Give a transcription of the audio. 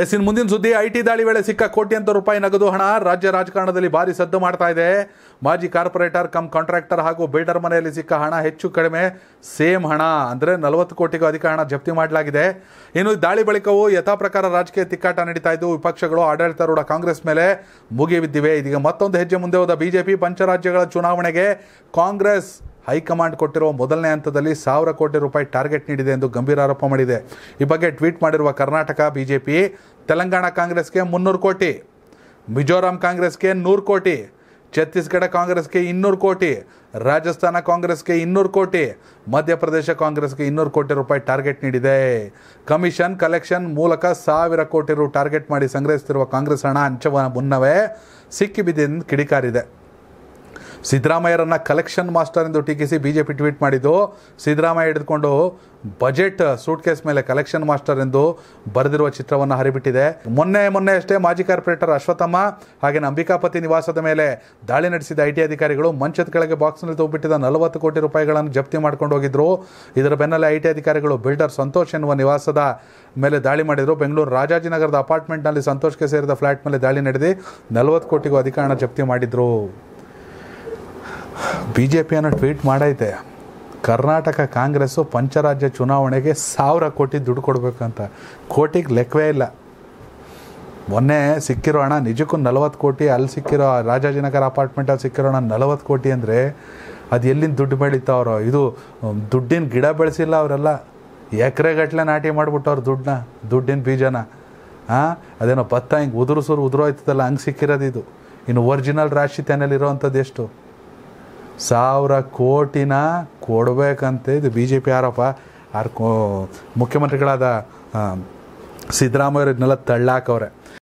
S ಇನ್ ಮುಂದಿನ ಸುದ್ದಿ I T ದಾಳಿ ವೇಳೆ ಸಿಕ್ಕ ಕೋಟ್ಯಂತರ ರೂಪಾಯಿ ನಗದು ಹಣ ರಾಜ್ಯ ರಾಜಕಾರಣದಲ್ಲಿ ಭಾರಿ ಸದ್ದು ಮಾಡ್ತಾ ಇದೆ ಮಾಜಿ ಕಾರ್ಪೊರೇಟರ್ ಕಮ್ ಕಾಂಟ್ರಾಕ್ಟರ್ ಹಾಗೂ ಬಿಲ್ಡರ್ ಮನೆಯಲ್ಲಿ ಸಿಕ್ಕ ಹಣ ಹೆಚ್ಚು ಕಡಿಮೆ ಸೇಮ್ ಹಣ ಅಂದರೆ ನಲವತ್ತು ಕೋಟಿಗೂ ಅಧಿಕ ಹಣ ಜಪ್ತಿ ಮಾಡಲಾಗಿದೆ ಇನ್ನು ದಾಳಿ ಬಳಿಕವೂ ಯಥಾಪ್ರಕಾರ ರಾಜಕೀಯ ತಿಕ್ಕಾಟ ನಡೀತಾ ಇದ್ದು ವಿಪಕ್ಷಗಳು ಆಡಳಿತಾರೂಢ ಕಾಂಗ್ರೆಸ್ ಮೇಲೆ ಮುಗಿಬಿದ್ದಿವೆ ಇದೀಗ ಮತ್ತೊಂದು ಹೆಜ್ಜೆ ಮುಂದೆ ಹೋದ ಬಿಜೆಪಿ ಪಂಚರಾಜ್ಯಗಳ ಚುನಾವಣೆಗೆ ಕಾಂಗ್ರೆಸ್ ಹೈಕಮಾಂಡ್ ಕೊಟ್ಟಿರುವ ಮೊದಲನೇ ಹಂತದಲ್ಲಿ ಸಾವಿರ ಕೋಟಿ ರೂಪಾಯಿ ಟಾರ್ಗೆಟ್ ನೀಡಿದೆ ಎಂದು ಗಂಭೀರ ಆರೋಪ ಮಾಡಿದೆ ಈ ಬಗ್ಗೆ ಟ್ವೀಟ್ ಮಾಡಿರುವ ಕರ್ನಾಟಕ ಬಿಜೆಪಿ ತೆಲಂಗಾಣ ಕಾಂಗ್ರೆಸ್ಗೆ ಮುನ್ನೂರು ಕೋಟಿ ಮಿಜೋರಾಂ ಕಾಂಗ್ರೆಸ್ಗೆ ನೂರು ಕೋಟಿ ಛತ್ತೀಸ್ಗಢ ಕಾಂಗ್ರೆಸ್ಗೆ ಇನ್ನೂರು ಕೋಟಿ ರಾಜಸ್ಥಾನ ಕಾಂಗ್ರೆಸ್ಗೆ ಇನ್ನೂರು ಕೋಟಿ ಮಧ್ಯಪ್ರದೇಶ ಕಾಂಗ್ರೆಸ್ಗೆ ಇನ್ನೂರು ಕೋಟಿ ರೂಪಾಯಿ ಟಾರ್ಗೆಟ್ ನೀಡಿದೆ ಕಮಿಷನ್ ಕಲೆಕ್ಷನ್ ಮೂಲಕ ಸಾವಿರ ಕೋಟಿ ರು ಟಾರ್ಗೆಟ್ ಮಾಡಿ ಸಂಗ್ರಹಿಸುತ್ತಿರುವ ಕಾಂಗ್ರೆಸ್ ಹಣ ಹಂಚುವ ಮುನ್ನವೇ ಸಿಕ್ಕಿಬಿದ್ದೆ ಕಿಡಿಕಾರಿದೆ ಸಿದ್ದರಾಮಯ್ಯರನ್ನು ಕಲೆಕ್ಷನ್ ಮಾಸ್ಟರ್ ಎಂದು ಟೀಕಿಸಿ ಬಿಜೆಪಿ ಟ್ವೀಟ್ ಮಾಡಿದ್ದು ಸಿದ್ದರಾಮಯ್ಯ ಹಿಡಿದುಕೊಂಡು ಬಜೆಟ್ ಸೂಟ್ ಕೇಸ್ ಮೇಲೆ ಕಲೆಕ್ಷನ್ ಮಾಸ್ಟರ್ ಎಂದು ಬರೆದಿರುವ ಚಿತ್ರವನ್ನು ಹರಿಬಿಟ್ಟಿದೆ ಮೊನ್ನೆ ಮೊನ್ನೆ ಅಷ್ಟೇ ಮಾಜಿ ಕಾರ್ಪೊರೇಟರ್ ಅಶ್ವಥಮ್ಮ ಹಾಗೆ ಅಂಬಿಕಾಪತಿ ನಿವಾಸದ ಮೇಲೆ ದಾಳಿ ನಡೆಸಿದ ಐಟಿ ಅಧಿಕಾರಿಗಳು ಮಂಚದ ಕೆಳಗೆ ಬಾಕ್ಸ್ನಲ್ಲಿ ತೂಬಿಟ್ಟಿದ್ದ ನಲವತ್ತು ಕೋಟಿ ರೂಪಾಯಿಗಳನ್ನು ಜಪ್ತಿ ಮಾಡ್ಕೊಂಡು ಹೋಗಿದ್ರು ಇದರ ಬೆನ್ನಲ್ಲೇ ಟಿ ಅಧಿಕಾರಿಗಳು ಬಿಲ್ಡರ್ ಸಂತೋಷ್ ಎನ್ನುವ ನಿವಾಸದ ಮೇಲೆ ದಾಳಿ ಮಾಡಿದರು ಬೆಂಗಳೂರು ರಾಜಾಜಿನಗರದ ಅಪಾರ್ಟ್ಮೆಂಟ್ನಲ್ಲಿ ಸಂತೋಷ್ಗೆ ಸೇರಿದ ಫ್ಲಾಟ್ ಮೇಲೆ ದಾಳಿ ನಡೆದು ನಲವತ್ತು ಕೋಟಿಗೂ ಅಧಿಕಾರ ಜಪ್ತಿ ಮಾಡಿದ್ರು ಬಿ ಜೆ ಪಿಯನ್ನು ಟ್ವೀಟ್ ಮಾಡೈತೆ ಕರ್ನಾಟಕ ಕಾಂಗ್ರೆಸ್ಸು ಪಂಚರಾಜ್ಯ ಚುನಾವಣೆಗೆ ಸಾವಿರ ಕೋಟಿ ದುಡ್ಡು ಕೊಡಬೇಕಂತ ಕೋಟಿಗೆ ಲೆಕ್ಕವೇ ಇಲ್ಲ ಮೊನ್ನೆ ಸಿಕ್ಕಿರೋ ಹಣ ನಿಜಕ್ಕೂ ನಲವತ್ತು ಕೋಟಿ ಅಲ್ಲಿ ಸಿಕ್ಕಿರೋ ರಾಜಾಜಿನಗರ ಅಪಾರ್ಟ್ಮೆಂಟಲ್ಲಿ ಸಿಕ್ಕಿರೋ ಹಣ ನಲವತ್ತು ಕೋಟಿ ಅಂದರೆ ಅದು ಎಲ್ಲಿಂದ ದುಡ್ಡು ಬೆಳೀತಾವ್ರೋ ಇದು ದುಡ್ಡಿನ ಗಿಡ ಬೆಳೆಸಿಲ್ಲ ಅವರೆಲ್ಲ ಗಟ್ಟಲೆ ನಾಟಿ ಮಾಡಿಬಿಟ್ಟವ್ರು ದುಡ್ಡನ್ನ ದುಡ್ಡಿನ ಬೀಜನ ಹಾಂ ಅದೇನೋ ಭತ್ತ ಹಿಂಗೆ ಉದುರು ಸುರು ಉದುರೋಯ್ತದಲ್ಲ ಹಂಗೆ ಸಿಕ್ಕಿರೋದು ಇದು ಇನ್ನು ಒರಿಜಿನಲ್ ರಾಶಿ ತೆನೆಲಿರೋ ಎಷ್ಟು ಸಾವಿರ ಕೋಟಿನ ಕೊಡಬೇಕಂತ ಇದು ಬಿ ಜೆ ಪಿ ಯಾರಪ್ಪ ಯಾರು ಮುಖ್ಯಮಂತ್ರಿಗಳಾದ ಸಿದ್ದರಾಮಯ್ಯ ಇದನ್ನೆಲ್ಲ ತಳ್ಳಾಕವ್ರೆ